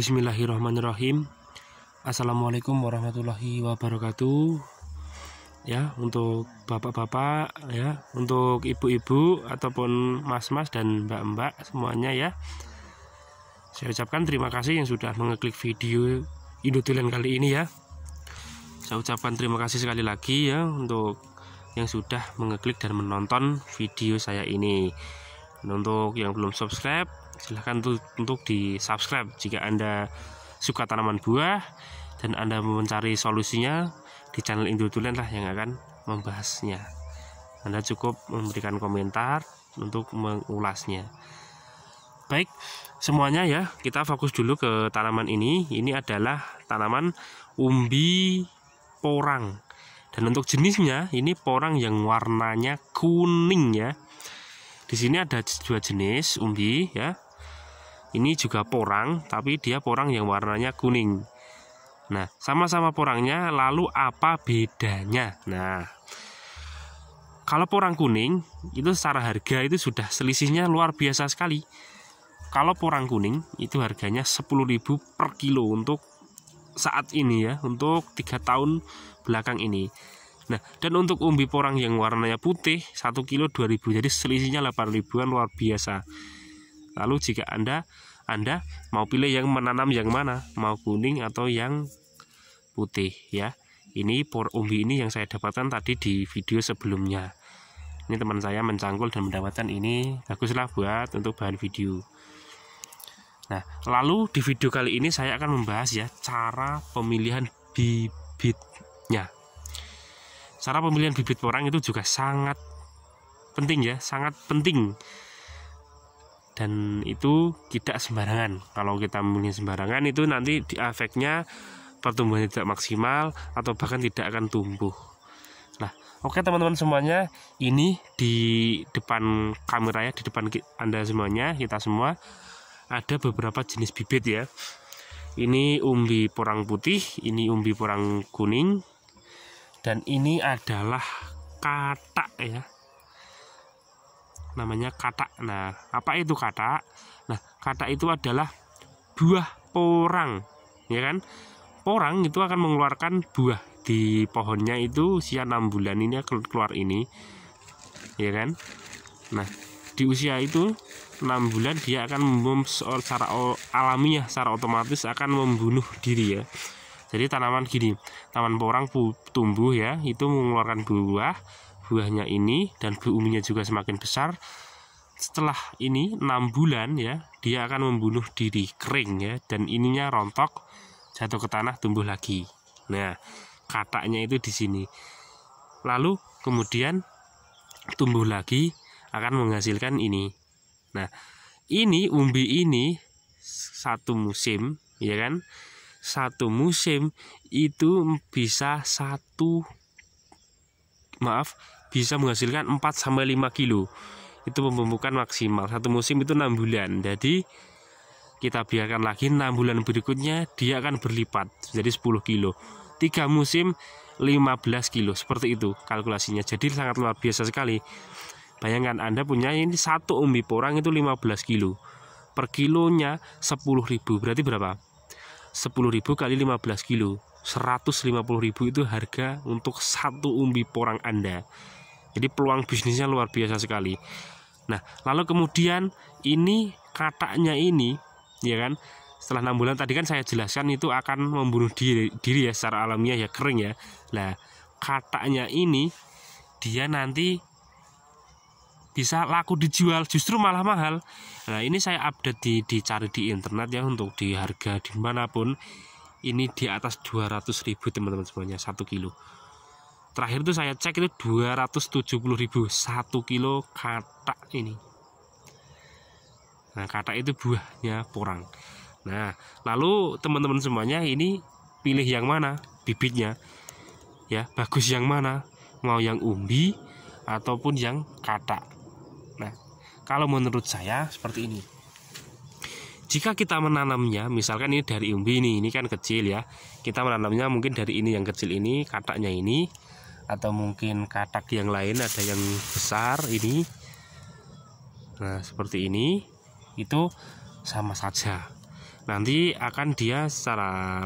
Bismillahirrahmanirrahim Assalamualaikum warahmatullahi wabarakatuh ya untuk bapak-bapak ya untuk ibu-ibu ataupun mas-mas dan mbak-mbak semuanya ya saya ucapkan terima kasih yang sudah mengeklik video Indotilen kali ini ya saya ucapkan terima kasih sekali lagi ya untuk yang sudah mengeklik dan menonton video saya ini dan untuk yang belum subscribe silahkan untuk di subscribe jika anda suka tanaman buah dan anda mencari solusinya di channel Indotulen lah yang akan membahasnya anda cukup memberikan komentar untuk mengulasnya baik semuanya ya kita fokus dulu ke tanaman ini ini adalah tanaman umbi porang dan untuk jenisnya ini porang yang warnanya kuning ya di sini ada dua jenis umbi ya ini juga porang, tapi dia porang yang warnanya kuning. Nah, sama-sama porangnya, lalu apa bedanya? Nah, kalau porang kuning itu secara harga itu sudah selisihnya luar biasa sekali. Kalau porang kuning itu harganya 10.000 per kilo untuk saat ini ya, untuk tiga tahun belakang ini. Nah, dan untuk umbi porang yang warnanya putih 1 kilo 2000 jadi selisihnya 8000 ribuan luar biasa. Lalu jika Anda Anda mau pilih yang menanam yang mana, mau kuning atau yang putih ya. Ini por umbi ini yang saya dapatkan tadi di video sebelumnya. Ini teman saya mencangkul dan mendapatkan ini baguslah buat untuk bahan video. Nah, lalu di video kali ini saya akan membahas ya cara pemilihan bibitnya. Cara pemilihan bibit porang itu juga sangat penting ya, sangat penting dan itu tidak sembarangan kalau kita memilih sembarangan itu nanti di efeknya pertumbuhan tidak maksimal atau bahkan tidak akan tumbuh nah oke teman-teman semuanya ini di depan kamera ya di depan anda semuanya kita semua ada beberapa jenis bibit ya ini umbi porang putih ini umbi porang kuning dan ini adalah katak ya namanya kata. Nah, apa itu kata? Nah, kata itu adalah buah porang, ya kan? Porang itu akan mengeluarkan buah di pohonnya itu usia enam bulan ini keluar ini. Ya kan? Nah, di usia itu enam bulan dia akan membom secara alamiah secara otomatis akan membunuh diri ya. Jadi tanaman gini, tanaman porang tumbuh ya, itu mengeluarkan buah buahnya ini dan buminya juga semakin besar setelah ini 6 bulan ya dia akan membunuh diri kering ya dan ininya rontok jatuh ke tanah tumbuh lagi nah katanya itu di sini lalu kemudian tumbuh lagi akan menghasilkan ini nah ini umbi ini satu musim ya kan satu musim itu bisa satu maaf bisa menghasilkan 4 sampai 5 kilo. Itu pembumbukan maksimal. Satu musim itu 6 bulan. Jadi kita biarkan lagi 6 bulan berikutnya dia akan berlipat jadi 10 kilo. 3 musim 15 kilo seperti itu kalkulasinya. Jadi sangat luar biasa sekali. Bayangkan Anda punya ini satu umbi porang itu 15 kilo. Per kilonya 10.000 berarti berapa? 10.000 kali 15 kilo 150.000 itu harga untuk satu umbi porang Anda jadi peluang bisnisnya luar biasa sekali. Nah, lalu kemudian ini kataknya ini, ya kan? Setelah enam bulan tadi kan saya jelaskan itu akan membunuh diri, diri ya secara alamiah ya kering ya. Nah, kataknya ini dia nanti bisa laku dijual justru malah mahal nah ini saya update di dicari di internet ya untuk di harga dimanapun ini di atas 200.000 teman-teman semuanya satu kilo terakhir itu saya cek itu 270.000 satu kilo katak ini nah katak itu buahnya porang nah lalu teman-teman semuanya ini pilih yang mana bibitnya ya bagus yang mana mau yang umbi ataupun yang katak nah kalau menurut saya seperti ini jika kita menanamnya misalkan ini dari umbi ini ini kan kecil ya kita menanamnya mungkin dari ini yang kecil ini kataknya ini atau mungkin katak yang lain ada yang besar ini nah seperti ini itu sama saja nanti akan dia secara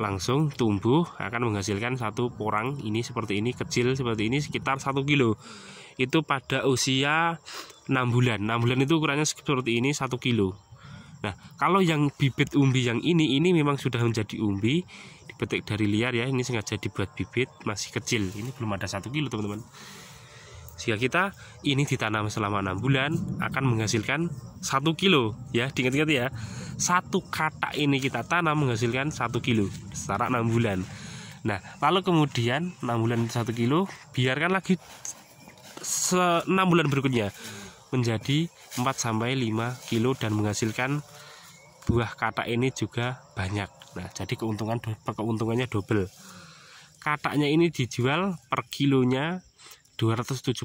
langsung tumbuh akan menghasilkan satu porang ini seperti ini kecil seperti ini sekitar satu kilo itu pada usia 6 bulan 6 bulan itu ukurannya seperti ini satu kilo Nah, kalau yang bibit umbi yang ini ini memang sudah menjadi umbi dipetik dari liar ya. Ini sengaja dibuat bibit masih kecil. Ini belum ada satu kilo teman-teman. Jika kita ini ditanam selama enam bulan akan menghasilkan satu kilo ya. Diingat-ingat ya. Satu kata ini kita tanam menghasilkan satu kilo secara enam bulan. Nah, lalu kemudian enam bulan satu kilo, biarkan lagi enam bulan berikutnya menjadi 4 sampai 5 kilo dan menghasilkan buah kata ini juga banyak. Nah, jadi keuntungan keuntungannya double. Kataknya ini dijual per kilonya 270.000.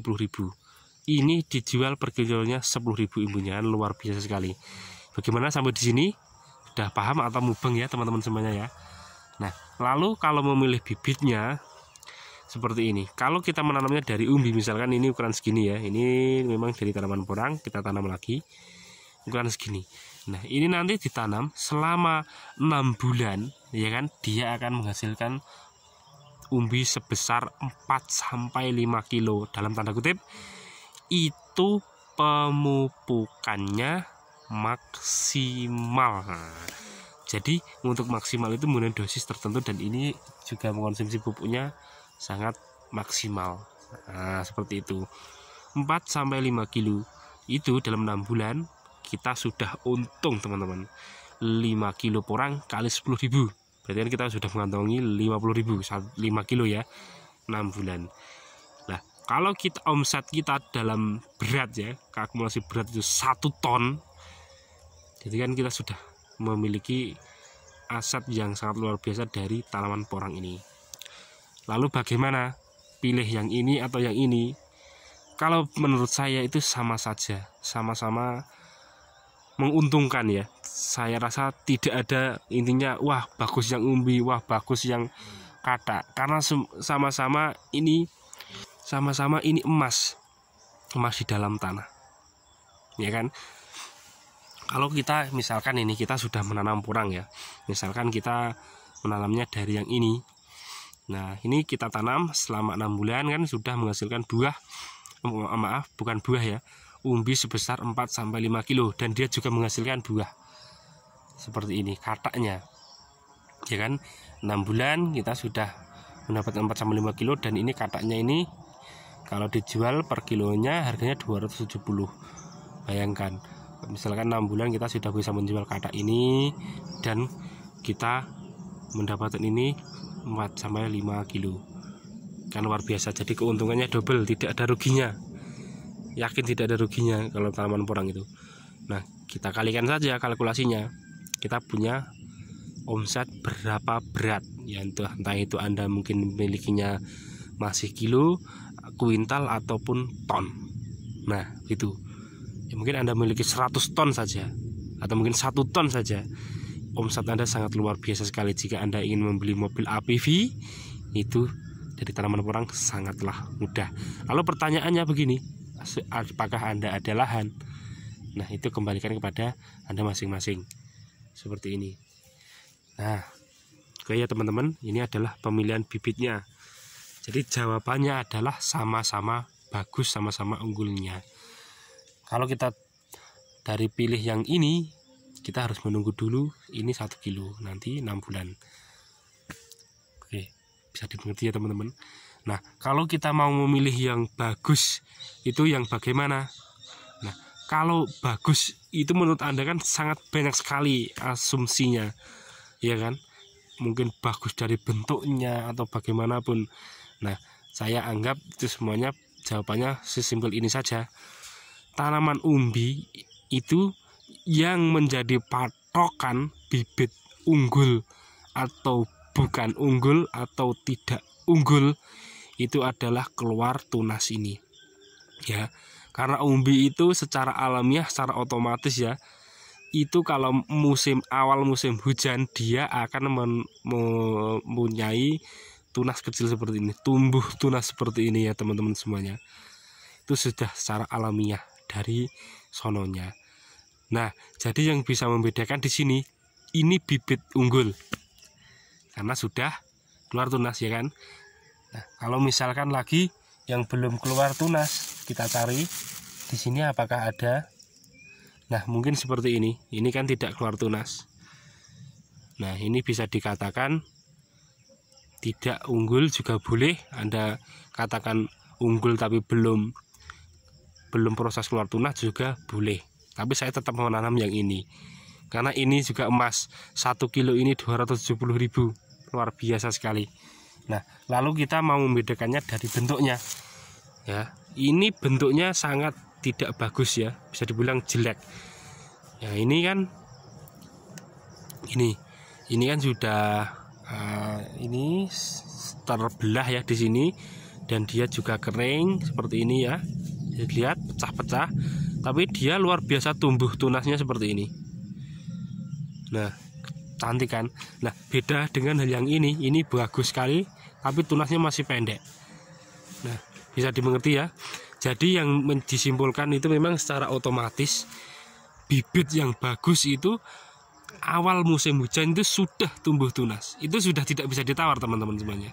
Ini dijual per kilonya 10.000 ibunya luar biasa sekali. Bagaimana sampai di sini? Sudah paham atau mubeng ya teman-teman semuanya ya. Nah, lalu kalau memilih bibitnya seperti ini. Kalau kita menanamnya dari umbi, misalkan ini ukuran segini ya, ini memang dari tanaman porang, kita tanam lagi ukuran segini. Nah, ini nanti ditanam selama enam bulan, ya kan? Dia akan menghasilkan umbi sebesar 4 sampai 5 kilo dalam tanda kutip itu pemupukannya maksimal. jadi untuk maksimal itu menggunakan dosis tertentu dan ini juga mengkonsumsi pupuknya sangat maksimal nah, seperti itu 4 sampai 5 kilo itu dalam 6 bulan kita sudah untung teman-teman 5 kilo porang kali 10 ribu berarti kan kita sudah mengantongi 50 ribu 5 kilo ya 6 bulan nah kalau kita omset kita dalam berat ya akumulasi berat itu 1 ton jadi kan kita sudah memiliki aset yang sangat luar biasa dari tanaman porang ini Lalu bagaimana? Pilih yang ini atau yang ini? Kalau menurut saya itu sama saja, sama-sama menguntungkan ya. Saya rasa tidak ada intinya wah bagus yang umbi, wah bagus yang kata. Karena sama-sama ini sama-sama ini emas. Emas di dalam tanah. Ya kan? kalau kita misalkan ini kita sudah menanam purang ya misalkan kita menanamnya dari yang ini Nah ini kita tanam selama enam bulan kan sudah menghasilkan buah maaf bukan buah ya umbi sebesar 4 sampai 5 kilo dan dia juga menghasilkan buah seperti ini kataknya ya kan 6 bulan kita sudah mendapat 4 sampai 5 kilo dan ini kataknya ini kalau dijual per kilonya harganya 270 bayangkan misalkan 6 bulan kita sudah bisa menjual katak ini dan kita mendapatkan ini 4 sampai 5 kilo kan luar biasa jadi keuntungannya double tidak ada ruginya yakin tidak ada ruginya kalau tanaman porang itu nah kita kalikan saja kalkulasinya kita punya omset berapa berat ya entah, entah itu anda mungkin milikinya masih kilo kuintal ataupun ton nah itu ya, mungkin anda memiliki 100 ton saja atau mungkin satu ton saja omset Anda sangat luar biasa sekali jika Anda ingin membeli mobil APV itu dari tanaman orang sangatlah mudah. Lalu pertanyaannya begini, apakah Anda ada lahan? Nah, itu kembalikan kepada Anda masing-masing. Seperti ini. Nah, oke ya teman-teman, ini adalah pemilihan bibitnya. Jadi jawabannya adalah sama-sama bagus, sama-sama unggulnya. Kalau kita dari pilih yang ini kita harus menunggu dulu ini satu kilo nanti enam bulan oke bisa dimengerti ya teman-teman nah kalau kita mau memilih yang bagus itu yang bagaimana nah kalau bagus itu menurut anda kan sangat banyak sekali asumsinya ya kan mungkin bagus dari bentuknya atau bagaimanapun nah saya anggap itu semuanya jawabannya sesimpel ini saja tanaman umbi itu yang menjadi patokan bibit unggul atau bukan unggul atau tidak unggul itu adalah keluar tunas ini ya karena umbi itu secara alamiah secara otomatis ya itu kalau musim awal musim hujan dia akan mempunyai tunas kecil seperti ini tumbuh tunas seperti ini ya teman-teman semuanya itu sudah secara alamiah dari sononya Nah, jadi yang bisa membedakan di sini, ini bibit unggul. Karena sudah keluar tunas ya kan. Nah, kalau misalkan lagi yang belum keluar tunas, kita cari di sini apakah ada. Nah, mungkin seperti ini. Ini kan tidak keluar tunas. Nah, ini bisa dikatakan tidak unggul juga boleh. Anda katakan unggul tapi belum belum proses keluar tunas juga boleh tapi saya tetap menanam yang ini karena ini juga emas 1 kilo ini 270 ribu luar biasa sekali nah lalu kita mau membedakannya dari bentuknya ya ini bentuknya sangat tidak bagus ya bisa dibilang jelek ya ini kan ini ini kan sudah uh, ini terbelah ya di sini dan dia juga kering seperti ini ya lihat pecah-pecah tapi dia luar biasa tumbuh tunasnya seperti ini nah cantik kan nah beda dengan hal yang ini ini bagus sekali tapi tunasnya masih pendek nah bisa dimengerti ya jadi yang disimpulkan itu memang secara otomatis bibit yang bagus itu awal musim hujan itu sudah tumbuh tunas itu sudah tidak bisa ditawar teman-teman semuanya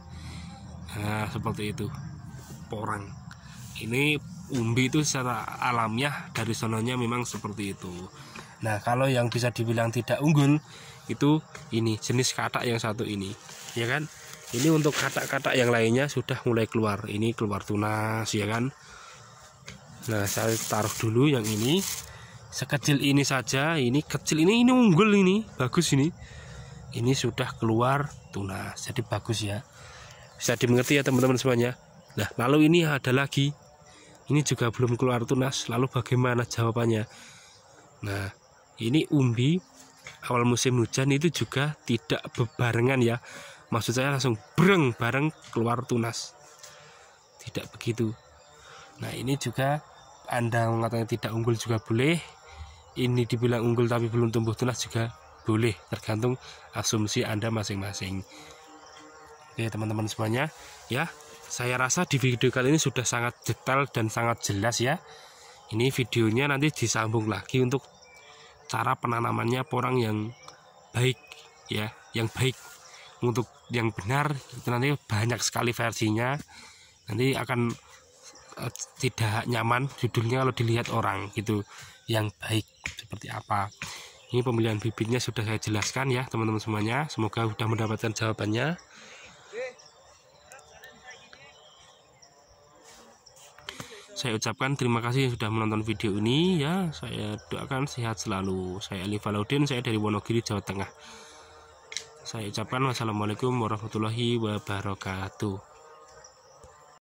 nah seperti itu porang ini umbi itu secara alamiah dari sononya memang seperti itu nah kalau yang bisa dibilang tidak unggul itu ini jenis katak yang satu ini ya kan ini untuk katak-katak yang lainnya sudah mulai keluar ini keluar tunas ya kan nah saya taruh dulu yang ini sekecil ini saja ini kecil ini ini unggul ini bagus ini ini sudah keluar tunas jadi bagus ya bisa dimengerti ya teman-teman semuanya nah lalu ini ada lagi ini juga belum keluar tunas lalu bagaimana jawabannya nah ini umbi awal musim hujan itu juga tidak bebarengan ya maksud saya langsung breng bareng keluar tunas tidak begitu nah ini juga anda mengatakan tidak unggul juga boleh ini dibilang unggul tapi belum tumbuh tunas juga boleh tergantung asumsi anda masing-masing oke teman-teman semuanya ya saya rasa di video kali ini sudah sangat detail dan sangat jelas ya. Ini videonya nanti disambung lagi untuk cara penanamannya porang yang baik ya, yang baik untuk yang benar itu nanti banyak sekali versinya. Nanti akan e, tidak nyaman judulnya kalau dilihat orang gitu. Yang baik seperti apa ini pemilihan bibitnya sudah saya jelaskan ya teman-teman semuanya semoga sudah mendapatkan jawabannya Saya ucapkan terima kasih sudah menonton video ini ya. Saya doakan sehat selalu. Saya Ali Falaudin, saya dari Wonogiri, Jawa Tengah. Saya ucapkan wassalamualaikum warahmatullahi wabarakatuh.